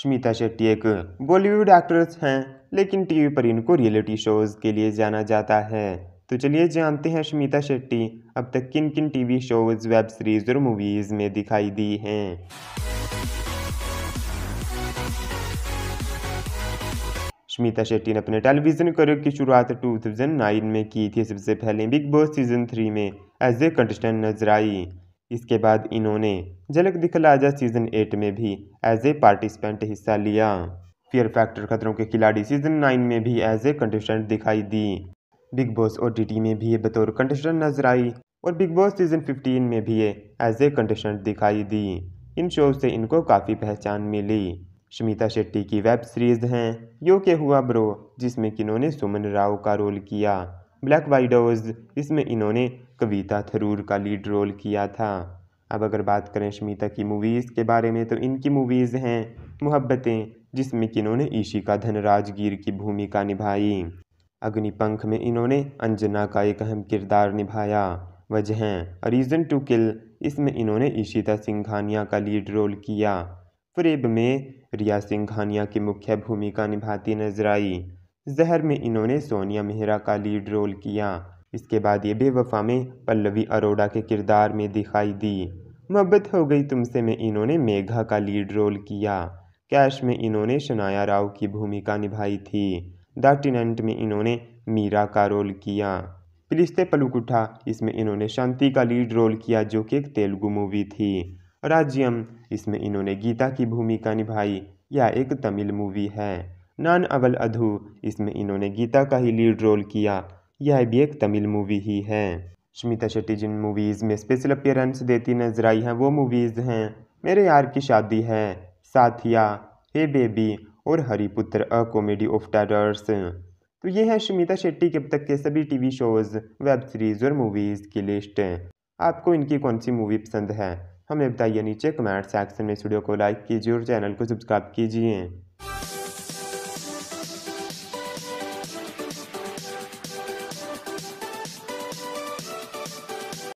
स्मिता शेट्टी एक बॉलीवुड एक्ट्रेस हैं लेकिन टीवी पर इनको रियलिटी शोज़ के लिए जाना जाता है तो चलिए जानते हैं स्मिता शेट्टी अब तक किन किन टीवी शोज़ वेब सीरीज और मूवीज़ में दिखाई दी हैं स्मिता शेट्टी ने अपने टेलीविजन करियर की शुरुआत 2009 में की थी सबसे पहले बिग बॉस सीजन थ्री में एज ए कंटेस्टेंट नजर आई इसके बाद इन्होंने झलक दिखला आजा सीजन एट में भी एज ए पार्टिसिपेंट हिस्सा लिया फियर फैक्टर खतरों के खिलाड़ी सीजन नाइन में भी एज ए कंटेस्टेंट दिखाई दी बिग बॉस और डी में भी ये बतौर कंटेस्टेंट नजर आई और बिग बॉस सीजन 15 में भी ये एज ए कंटेस्टेंट दिखाई दी इन शो से इनको काफ़ी पहचान मिली शमिता शेट्टी की वेब सीरीज हैं यो के हुआ ब्रो जिसमें कि इन्होंने सुमन राव का रोल किया ब्लैक वाइडोज इसमें इन्होंने कविता थरूर का लीड रोल किया था अब अगर बात करें शमिता की मूवीज़ के बारे में तो इनकी मूवीज़ हैं मोहब्बतें जिसमें कि इन्होंने ईशिका धनराजगीर की भूमिका निभाई अग्निपंख में इन्होंने अंजना का एक अहम किरदार निभाया वजह रीज़न टू किल इसमें इन्होंने ईशिता सिंघानिया का लीड रोल किया फ्रेब में रिया सिंघानिया की मुख्य भूमिका निभाती नजर आई जहर में इन्होंने सोनिया मेहरा का लीड रोल किया इसके बाद ये बेवफा में पल्लवी अरोड़ा के किरदार में दिखाई दी मोहब्बत हो गई तुमसे में इन्होंने मेघा का लीड रोल किया कैश में इन्होंने शनाया राव की भूमिका निभाई थी द टिनेंट में इन्होंने मीरा का रोल किया पिलिस्ते पलुक उठा इसमें इन्होंने शांति का लीड रोल किया जो कि एक तेलुगु मूवी थी राज्यम इसमें इन्होंने गीता की भूमिका निभाई यह एक तमिल मूवी है नान अवल अधू इसमें इन्होंने गीता का ही लीड रोल किया यह भी एक तमिल मूवी ही है स्मिता शेट्टी जिन मूवीज़ में स्पेशल अपियरेंस देती नजर आई हैं वो मूवीज़ हैं मेरे यार की शादी है साथिया हे बेबी और Hari Puttar a comedy of terrors तो ये हैं स्मिता शेट्टी के अब तक के सभी टीवी शोज़ वेब सीरीज़ और मूवीज़ की लिस्ट आपको इनकी कौन सी मूवी पसंद है हमें बताइए नीचे कमेंट सेक्शन में स्टूडियो को लाइक कीजिए और चैनल को सब्सक्राइब कीजिए